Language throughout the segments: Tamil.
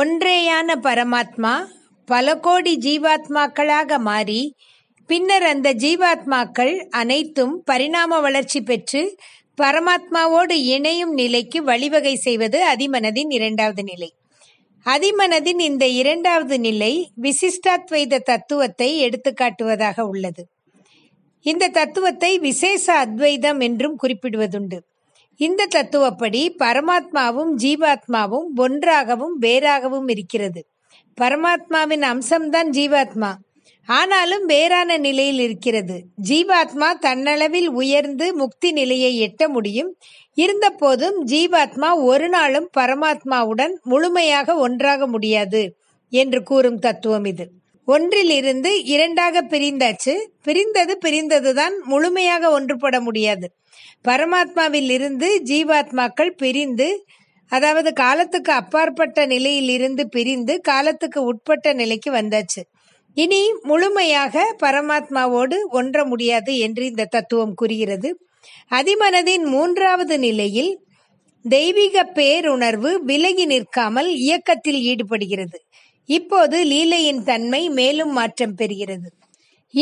ஒன்றேயான பரமாத்மா பல கோடி ஜீவாத்மாக்களாக மாறி பின்னர் அந்த ஜீவாத்மாக்கள் அனைத்தும் பரிணாம வளர்ச்சி பெற்று பரமாத்மாவோடு இணையும் நிலைக்கு வழிவகை செய்வது அதிமனதின் இரண்டாவது நிலை அதிமனதின் இந்த இரண்டாவது நிலை விசிஷ்டாத்வைத தத்துவத்தை எடுத்துக்காட்டுவதாக உள்ளது இந்த தத்துவத்தை விசேஷ அத்வைதம் என்றும் குறிப்பிடுவதுண்டு இந்த தத்துவப்படி பரமாத்மாவும் ஜீவாத்மாவும் ஒன்றாகவும் வேறாகவும் இருக்கிறது பரமாத்மாவின் அம்சம்தான் ஜீவாத்மா ஆனாலும் வேறான நிலையில் இருக்கிறது ஜீவாத்மா தன்னளவில் உயர்ந்து முக்தி நிலையை எட்ட முடியும் இருந்த போதும் ஜீவாத்மா ஒரு நாளும் பரமாத்மாவுடன் முழுமையாக ஒன்றாக முடியாது என்று கூறும் தத்துவம் இது ஒன்றிலிருந்து இரண்டாக பிரிந்தாச்சு பிரிந்தது பிரிந்ததுதான் முழுமையாக ஒன்றுபட முடியாது பரமாத்மாவில் இருந்து ஜீவாத்மாக்கள் பிரிந்து அதாவது காலத்துக்கு அப்பாற்பட்ட நிலையில் இருந்து பிரிந்து காலத்துக்கு உட்பட்ட நிலைக்கு வந்தாச்சு இனி முழுமையாக பரமாத்மாவோடு ஒன்ற முடியாது என்று இந்த தத்துவம் கூறுகிறது அதிமனதின் மூன்றாவது நிலையில் தெய்வீக பேருணர்வு விலகி நிற்காமல் இயக்கத்தில் ஈடுபடுகிறது இப்போது லீலையின் தன்மை மேலும் மாற்றம் பெறுகிறது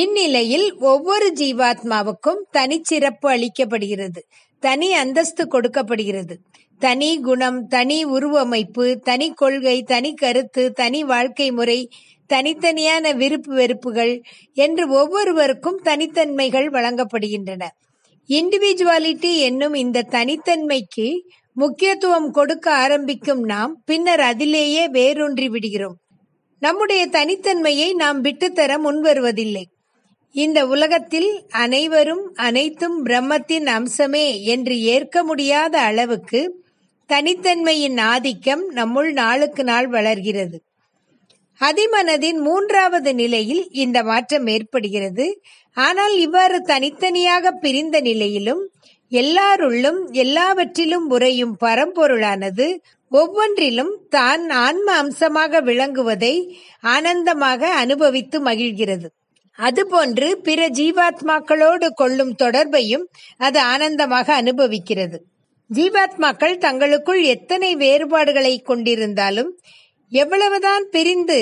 இந்நிலையில் ஒவ்வொரு ஜீவாத்மாவுக்கும் தனிச்சிறப்பு அளிக்கப்படுகிறது தனி அந்தஸ்து கொடுக்கப்படுகிறது தனி குணம் தனி உருவமைப்பு தனி கொள்கை தனி கருத்து தனி வாழ்க்கை முறை தனித்தனியான விருப்பு வெறுப்புகள் என்று ஒவ்வொருவருக்கும் தனித்தன்மைகள் வழங்கப்படுகின்றன இண்டிவிஜுவாலிட்டி என்னும் இந்த தனித்தன்மைக்கு முக்கியத்துவம் கொடுக்க ஆரம்பிக்கும் நாம் பின்னர் அதிலேயே வேரூன்றி விடுகிறோம் நம்முடைய தனித்தன்மையை நாம் விட்டுத்தர முன்வருவதில்லை இந்த உலகத்தில் அனைவரும் அனைத்தும் பிரம்மத்தின் அம்சமே என்று ஏற்க முடியாத அளவுக்கு தனித்தன்மையின் ஆதிக்கம் நம்முள் நாளுக்கு நாள் வளர்கிறது அதிமனதின் மூன்றாவது நிலையில் இந்த மாற்றம் ஏற்படுகிறது ஆனால் இவ்வாறு தனித்தனியாக பிரிந்த நிலையிலும் எல்லாருள்ளும் எல்லாவற்றிலும் உறையும் பரம்பொருளானது ஒவ்வொன்றிலும் தான் ஆன்ம அம்சமாக விளங்குவதை ஆனந்தமாக அனுபவித்து மகிழ்கிறது அதுபோன்று பிற ஜீவாத்மாக்களோடு கொள்ளும் தொடர்பையும் அது ஆனந்தமாக அனுபவிக்கிறது ஜீவாத்மாக்கள் தங்களுக்குள் எத்தனை வேறுபாடுகளை கொண்டிருந்தாலும் எவ்வளவுதான் பிரிந்து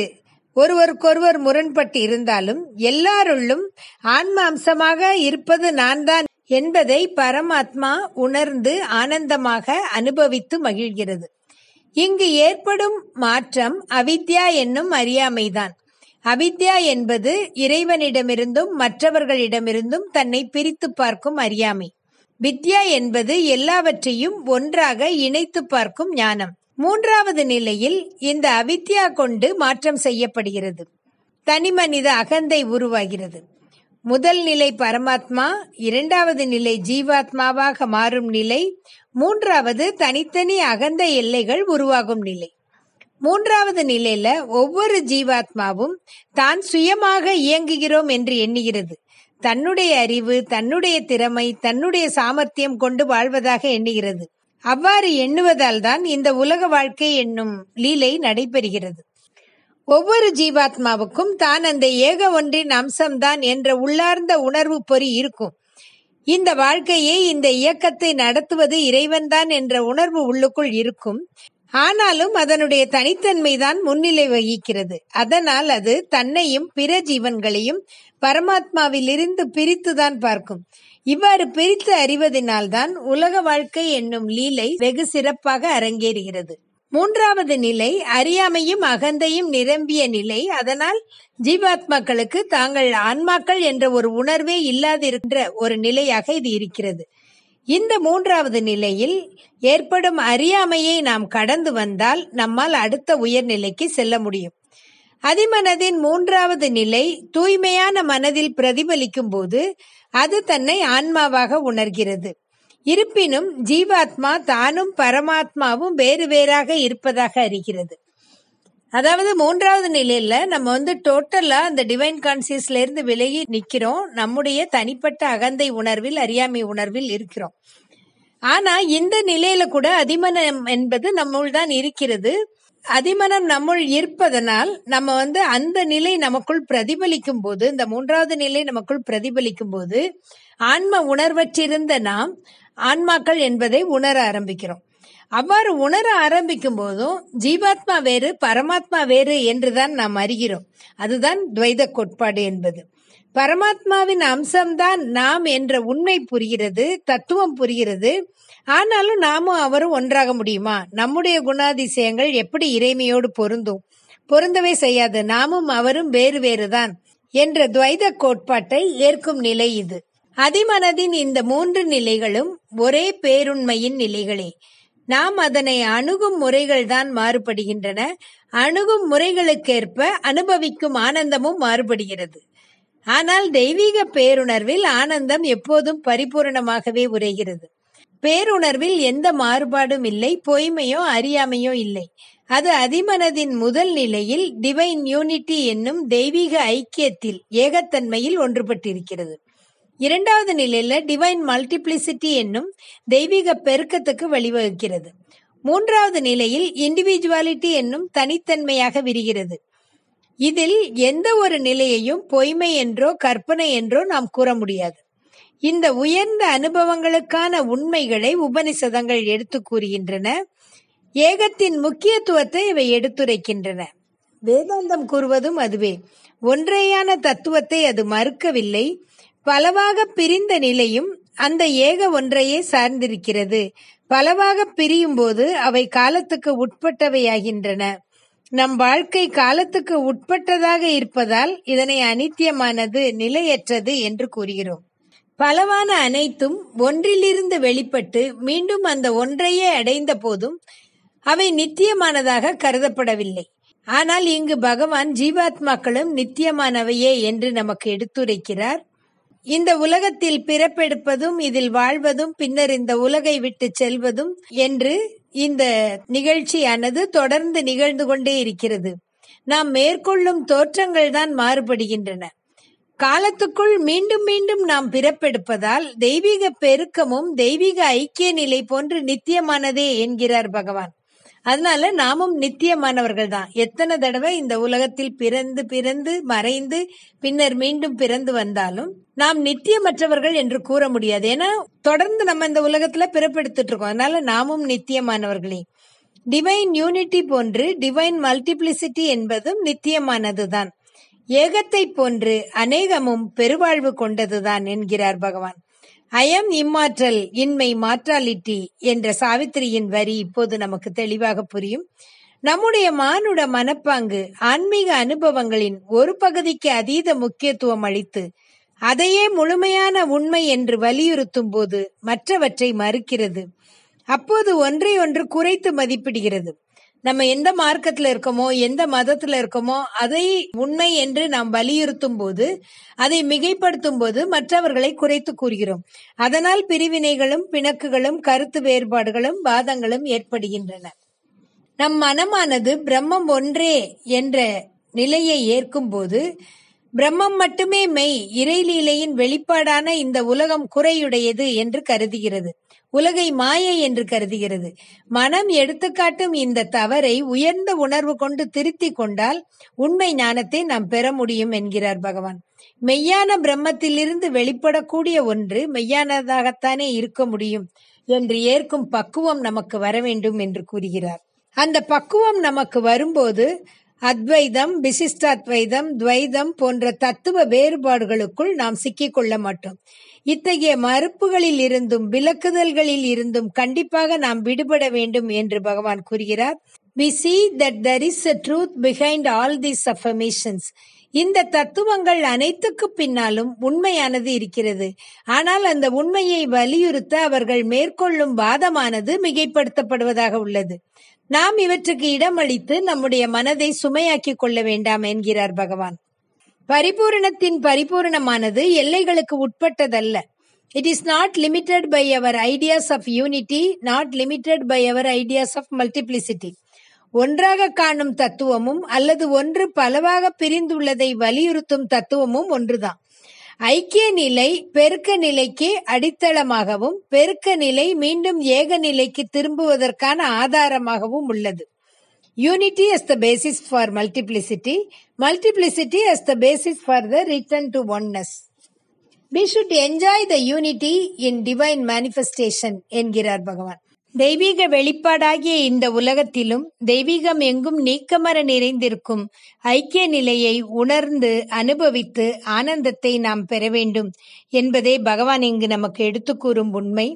ஒருவருக்கொருவர் முரண்பட்டு இருந்தாலும் எல்லாருள்ளும் ஆன்ம அம்சமாக இருப்பது நான் தான் என்பதை பரமாத்மா உணர்ந்து ஆனந்தமாக அனுபவித்து மகிழ்கிறது இங்கு ஏற்படும் மாற்றம் அவித்யா என்னும் அறியாமைதான் அவித்யா என்பது இறைவனிடமிருந்தும் மற்றவர்களிடமிருந்தும் தன்னை பிரித்து பார்க்கும் அறியாமை வித்யா என்பது எல்லாவற்றையும் ஒன்றாக இணைத்து பார்க்கும் ஞானம் மூன்றாவது நிலையில் இந்த அவித்யா கொண்டு மாற்றம் செய்யப்படுகிறது தனிமனித அகந்தை உருவாகிறது முதல் நிலை பரமாத்மா இரண்டாவது நிலை ஜீவாத்மாவாக மாறும் நிலை மூன்றாவது தனித்தனி அகந்த எல்லைகள் உருவாகும் நிலை மூன்றாவது நிலையில ஒவ்வொரு ஜீவாத்மாவும் தான் சுயமாக இயங்குகிறோம் என்று எண்ணுகிறது தன்னுடைய அறிவு தன்னுடைய திறமை தன்னுடைய சாமர்த்தியம் கொண்டு வாழ்வதாக எண்ணுகிறது அவ்வாறு எண்ணுவதால் தான் இந்த உலக வாழ்க்கை என்னும் லீலை நடைபெறுகிறது ஒவ்வொரு ஜீவாத்மாவுக்கும் தான் அந்த ஏக ஒன்றின் அம்சம்தான் என்ற உள்ளார்ந்த உணர்வு பொறி இருக்கும் இந்த வாழ்க்கையை இந்த இயக்கத்தை நடத்துவது இறைவன்தான் என்ற உணர்வு உள்ளுக்குள் இருக்கும் ஆனாலும் அதனுடைய தனித்தன்மைதான் முன்னிலை வகிக்கிறது அதனால் அது தன்னையும் பிற ஜீவன்களையும் பரமாத்மாவிலிருந்து பிரித்துதான் பார்க்கும் இவ்வாறு பிரித்து அறிவதனால்தான் உலக வாழ்க்கை என்னும் லீலை வெகு சிறப்பாக அரங்கேறுகிறது மூன்றாவது நிலை அறியாமையும் அகந்தையும் நிரம்பிய நிலை அதனால் ஜீவாத்மாக்களுக்கு தாங்கள் ஆன்மாக்கள் என்ற ஒரு உணர்வே இல்லாதிருக்கின்ற ஒரு நிலையாக இது இருக்கிறது இந்த மூன்றாவது நிலையில் ஏற்படும் அறியாமையை நாம் கடந்து வந்தால் நம்மால் அடுத்த உயர்நிலைக்கு செல்ல முடியும் அதிமனதின் மூன்றாவது நிலை தூய்மையான மனதில் பிரதிபலிக்கும் போது அது தன்னை ஆன்மாவாக உணர்கிறது இருப்பினும் ஜீவாத்மா தானும் பரமாத்மாவும் வேறு வேறாக இருப்பதாக அறிகிறது அதாவது மூன்றாவது நிலையில நம்ம வந்து டோட்டலா அந்த டிவைன் கான்சியஸ்ல இருந்து விலகி நிக்கிறோம் நம்முடைய தனிப்பட்ட அகந்தை உணர்வில் அறியாமை உணர்வில் இருக்கிறோம் ஆனா இந்த நிலையில கூட அதிமனம் என்பது நம்முள் தான் இருக்கிறது அதிமனம் நம்முள் இருப்பதனால் நம்ம வந்து அந்த நிலை நமக்குள் பிரதிபலிக்கும் போது இந்த மூன்றாவது நிலை நமக்குள் பிரதிபலிக்கும் போது ஆன்ம உணர்வற்றிருந்த நாம் ஆன்மாக்கள் என்பதை உணர ஆரம்பிக்கிறோம் அவ்வாறு உணர ஆரம்பிக்கும் போதும் ஜீவாத்மா வேறு பரமாத்மா வேறு என்றுதான் நாம் அறிகிறோம் அதுதான் துவைத கோட்பாடு என்பது பரமாத்மாவின் அம்சம்தான் நாம் என்ற உண்மை புரிகிறது தத்துவம் புரிகிறது ஆனாலும் நாமும் அவரும் ஒன்றாக முடியுமா நம்முடைய குணாதிசயங்கள் எப்படி இறைமையோடு பொருந்தும் பொருந்தவே செய்யாது நாமும் அவரும் வேறு வேறுதான் என்ற துவைத கோட்பாட்டை ஏற்கும் நிலை இது அதிமனதின் இந்த மூன்று நிலைகளும் ஒரே பேருண்மையின் நிலைகளே நாம் அதனை அணுகும் முறைகள் தான் மாறுபடுகின்றன அணுகும் முறைகளுக்கேற்ப அனுபவிக்கும் ஆனந்தமும் மாறுபடுகிறது ஆனால் தெய்வீக பேருணர்வில் ஆனந்தம் எப்போதும் பரிபூரணமாகவே உரைகிறது பேருணர்வில் எந்த மாறுபாடும் இல்லை பொய்மையோ அறியாமையோ இல்லை அது அதிமனதின் முதல் நிலையில் டிவைன் யூனிட்டி என்னும் தெய்வீக ஐக்கியத்தில் ஏகத்தன்மையில் ஒன்றுபட்டிருக்கிறது இரண்டாவது நிலையில டிவைன் மல்டிப்ளிசிட்டி என்னும் தெய்வீக பெருக்கத்துக்கு வழிவகுக்கிறது மூன்றாவது நிலையில் இண்டிவிஜுவாலிட்டி என்னும் தனித்தன்மையாக விரிகிறது இதில் எந்த ஒரு நிலையையும் பொய்மை என்றோ கற்பனை என்றோ நாம் கூற முடியாது இந்த உயர்ந்த அனுபவங்களுக்கான உண்மைகளை உபனிஷதங்கள் எடுத்து கூறுகின்றன ஏகத்தின் முக்கியத்துவத்தை இவை எடுத்துரைக்கின்றன வேதாந்தம் கூறுவதும் அதுவே ஒன்றையான தத்துவத்தை அது மறுக்கவில்லை பலவாக பிரிந்த நிலையும் அந்த ஏக ஒன்றையே சார்ந்திருக்கிறது பலவாக பிரியும் போது அவை காலத்துக்கு உட்பட்டவையாகின்றன நம் வாழ்க்கை காலத்துக்கு உட்பட்டதாக இருப்பதால் இதனை அனித்தியமானது நிலையற்றது என்று கூறுகிறோம் பலவான அனைத்தும் ஒன்றிலிருந்து வெளிப்பட்டு மீண்டும் அந்த ஒன்றையே அடைந்த போதும் அவை நித்தியமானதாக கருதப்படவில்லை ஆனால் இங்கு பகவான் ஜீவாத்மாக்களும் நித்தியமானவையே என்று நமக்கு எடுத்துரைக்கிறார் இந்த உலகத்தில் பிறப்பெடுப்பதும் இதில் வாழ்வதும் பின்னர் இந்த உலகை விட்டு செல்வதும் என்று இந்த நிகழ்ச்சியானது தொடர்ந்து நிகழ்ந்து கொண்டே இருக்கிறது நாம் மேற்கொள்ளும் தோற்றங்கள் தான் மாறுபடுகின்றன காலத்துக்குள் மீண்டும் மீண்டும் நாம் பிறப்பெடுப்பதால் தெய்வீக பெருக்கமும் தெய்வீக ஐக்கிய நிலை போன்று நித்தியமானதே என்கிறார் பகவான் அதனால நாமும் நித்தியமானவர்கள் தான் எத்தனை தடவை இந்த உலகத்தில் பிறந்து பிறந்து மறைந்து பின்னர் மீண்டும் பிறந்து வந்தாலும் நாம் நித்தியமற்றவர்கள் என்று கூற முடியாது ஏன்னா தொடர்ந்து நம்ம இந்த உலகத்துல பிறப்பெடுத்துட்டு இருக்கோம் அதனால நாமும் நித்தியமானவர்களே டிவைன் யூனிட்டி போன்று டிவைன் மல்டிபிளிசிட்டி என்பதும் நித்தியமானதுதான் ஏகத்தை போன்று அநேகமும் பெருவாழ்வு கொண்டதுதான் என்கிறார் பகவான் ஐஎம் இம்மாற்றல் இன்மை மாற்றாலிட்டி என்ற சாவித்திரியின் வரி இப்போது நமக்கு தெளிவாக புரியும் நம்முடைய மானுட மனப்பாங்கு ஆன்மீக அனுபவங்களின் ஒரு பகுதிக்கு அதீத முக்கியத்துவம் அளித்து அதையே முழுமையான உண்மை என்று வலியுறுத்தும் போது மற்றவற்றை மறுக்கிறது அப்போது ஒன்றை ஒன்று குறைத்து மதிப்பிடுகிறது நம்ம எந்த மார்க்கத்துல இருக்கோமோ எந்த மதத்துல இருக்கோமோ அதை உண்மை என்று நாம் வலியுறுத்தும் போது அதை மிகைப்படுத்தும் போது மற்றவர்களை குறைத்து கூறுகிறோம் அதனால் பிரிவினைகளும் பிணக்குகளும் கருத்து வேறுபாடுகளும் வாதங்களும் ஏற்படுகின்றன நம் மனமானது பிரம்மம் ஒன்றே என்ற நிலையை ஏற்கும் போது பிரம்மம் மட்டுமே மெய் இறைலீலையின் வெளிப்பாடான இந்த உலகம் குறையுடையது என்று கருதுகிறது உலகை மாயை என்று கருதுகிறது மனம் எடுத்துக்காட்டும் இந்த தவறை உயர்ந்த உணர்வு கொண்டு திருத்தி கொண்டால் உண்மை ஞானத்தை நாம் பெற முடியும் என்கிறார் பகவான் மெய்யான பிரம்மத்திலிருந்து வெளிப்படக்கூடிய ஒன்று மெய்யானதாகத்தானே இருக்க முடியும் என்று ஏற்கும் பக்குவம் நமக்கு வர வேண்டும் என்று கூறுகிறார் அந்த பக்குவம் நமக்கு வரும்போது அத்வைதம் விசிஷ்டாத்வைதம் துவைதம் போன்ற தத்துவ வேறுபாடுகளுக்குள் நாம் சிக்கிக்கொள்ள மாட்டோம் இத்தகைய மறுப்புகளில் இருந்தும் விலக்குதல்களில் இருந்தும் கண்டிப்பாக நாம் விடுபட வேண்டும் என்று பகவான் கூறுகிறார் we see that there is a truth behind all these affirmations இந்த தத்துவங்கள் அனைத்துக்கு பின்னாலும் உண்மையானது இருக்கிறது ஆனால் அந்த உண்மையை வலியுறுத்த அவர்கள் மேற்கொள்ளும் வாதமானது மிகைப்படுத்தப்படுவதாக உள்ளது நாம் இவற்றுக்கு இடமளித்து நம்முடைய மனதை சுமையாக்கிக் கொள்ள வேண்டாம் என்கிறார் பகவான் பரிபூரணத்தின் பரிபூரணமானது எல்லைகளுக்கு உட்பட்டதல்ல it is not limited by our ideas of unity not limited by our ideas of multiplicity ஒன்றாக காணும் தத்துவமும் அல்லது ஒன்று பலவாக பிரிந்துள்ளதை வலியுறுத்தும் தத்துவமும் ஒன்றுதான் ஐக்கிய நிலை பெருக்க நிலைக்கு அடித்தளமாகவும் பெருக்க நிலை மீண்டும் ஏக நிலைக்கு திரும்புவதற்கான ஆதாரமாகவும் உள்ளது Unity as the basis for multiplicity, multiplicity as the basis for the return to oneness. We should enjoy the unity in divine manifestation என்கிறார் பகவான் தெய்வீக வெளிப்பாடாகிய இந்த உலகத்திலும் தெய்வீகம் எங்கும் நீக்கமர நிறைந்திருக்கும் ஐக்கிய நிலையை உணர்ந்து அனுபவித்து ஆனந்தத்தை நாம் பெற வேண்டும் என்பதே பகவான் இங்கு நமக்கு எடுத்து கூறும் உண்மை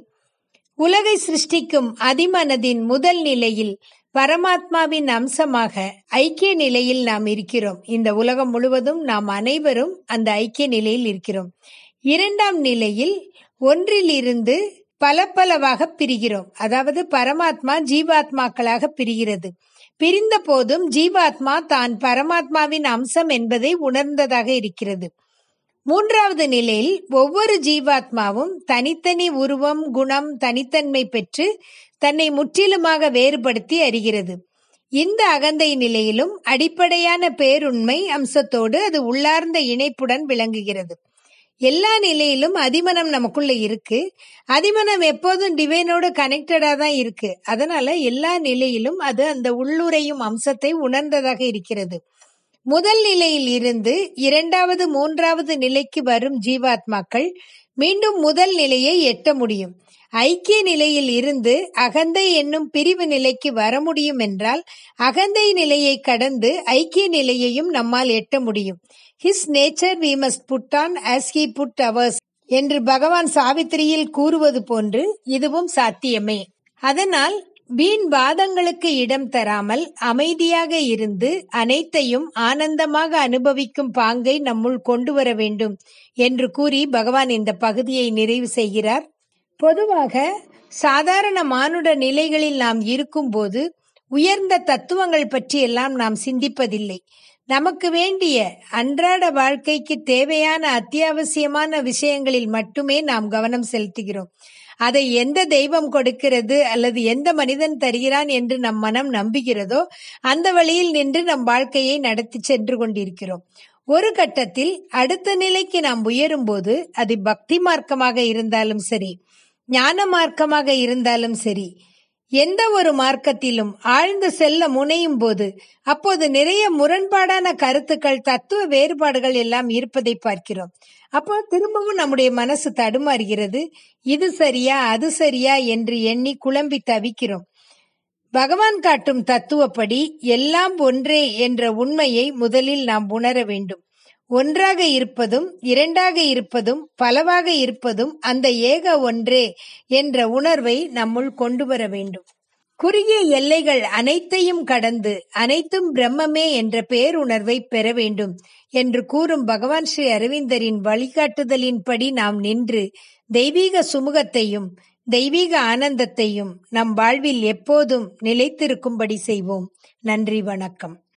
உலகை சிருஷ்டிக்கும் அதிமனதின் முதல் நிலையில் பரமாத்மாவின் அம்சமாக ஐக்கிய நிலையில் நாம் இருக்கிறோம் இந்த உலகம் முழுவதும் நாம் அனைவரும் அந்த ஐக்கிய நிலையில் இருக்கிறோம் இரண்டாம் நிலையில் ஒன்றிலிருந்து பல பலவாக பிரிகிறோம் அதாவது பரமாத்மா ஜீவாத்மாக்களாக பிரிகிறது பிரிந்த போதும் ஜீவாத்மா தான் பரமாத்மாவின் அம்சம் என்பதை உணர்ந்ததாக இருக்கிறது மூன்றாவது நிலையில் ஒவ்வொரு ஜீவாத்மாவும் தனித்தனி உருவம் குணம் தனித்தன்மை பெற்று தன்னை முற்றிலுமாக வேறுபடுத்தி அறிகிறது இந்த அகந்தை நிலையிலும் அடிப்படையான பேருண்மை அம்சத்தோடு அது உள்ளார்ந்த இணைப்புடன் விளங்குகிறது எல்லா நிலையிலும் அதிமனம் நமக்குள்ள இருக்கு அதிமனம் எப்போதும் டிவைனோட கனெக்டடா தான் இருக்கு அதனால எல்லா நிலையிலும் அது அந்த உள்ளுரையும் அம்சத்தை உணர்ந்ததாக இருக்கிறது முதல் நிலையில் இருந்து இரண்டாவது மூன்றாவது நிலைக்கு வரும் ஜீவாத்மாக்கள் மீண்டும் முதல் நிலையை எட்ட முடியும் ஐக்கிய நிலையில் இருந்து அகந்தை என்னும் பிரிவு நிலைக்கு வர முடியும் என்றால் அகந்தை நிலையை கடந்து ஐக்கிய நிலையையும் நம்மால் எட்ட முடியும் his nature we must put on as he put ours என்று பகவான் சாவித்திரியில் கூறுவது போன்று இதுவும் சாத்தியமே அதனால் வீண் வாதங்களுக்கு இடம் தராமல் அமைதியாக இருந்து அனைத்தையும் ஆனந்தமாக அனுபவிக்கும் பாங்கை நம்முள் கொண்டு வர வேண்டும் என்று கூறி பகவான் இந்த பகுதியை நிறைவு செய்கிறார் பொதுவாக சாதாரண மானுட நிலைகளில் நாம் இருக்கும்போது உயர்ந்த தத்துவங்கள் பற்றியெல்லாம் நாம் சிந்திப்பதில்லை நமக்கு வேண்டிய அன்றாட வாழ்க்கைக்கு தேவையான அத்தியாவசியமான விஷயங்களில் மட்டுமே நாம் கவனம் செலுத்துகிறோம் அதை எந்த தெய்வம் கொடுக்கிறது அல்லது எந்த மனிதன் தருகிறான் என்று நம் மனம் நம்புகிறதோ அந்த வழியில் நின்று நம் வாழ்க்கையை நடத்தி சென்று கொண்டிருக்கிறோம் ஒரு கட்டத்தில் அடுத்த நிலைக்கு நாம் உயரும் போது அது பக்தி மார்க்கமாக இருந்தாலும் சரி ஞான மார்க்கமாக இருந்தாலும் சரி எந்த ஒரு மார்க்கத்திலும் ஆழ்ந்து செல்ல முனையும் போது அப்போது நிறைய முரண்பாடான கருத்துக்கள் தத்துவ வேறுபாடுகள் எல்லாம் இருப்பதை பார்க்கிறோம் அப்போ திரும்பவும் நம்முடைய மனசு தடுமாறுகிறது இது சரியா அது சரியா என்று எண்ணி குழம்பி தவிக்கிறோம் பகவான் காட்டும் தத்துவப்படி எல்லாம் ஒன்றே என்ற உண்மையை முதலில் நாம் உணர வேண்டும் ஒன்றாக இருப்பதும் இரண்டாக இருப்பதும் பலவாக இருப்பதும் அந்த ஏக ஒன்றே என்ற உணர்வை நம்முள் கொண்டு வர வேண்டும் குறுகிய எல்லைகள் அனைத்தையும் கடந்து அனைத்தும் பிரம்மமே என்ற பேருணர்வை பெற வேண்டும் என்று கூறும் பகவான் ஸ்ரீ அரவிந்தரின் வழிகாட்டுதலின்படி நாம் நின்று தெய்வீக சுமூகத்தையும் தெய்வீக ஆனந்தத்தையும் நம் வாழ்வில் எப்போதும் நிலைத்திருக்கும்படி செய்வோம் நன்றி வணக்கம்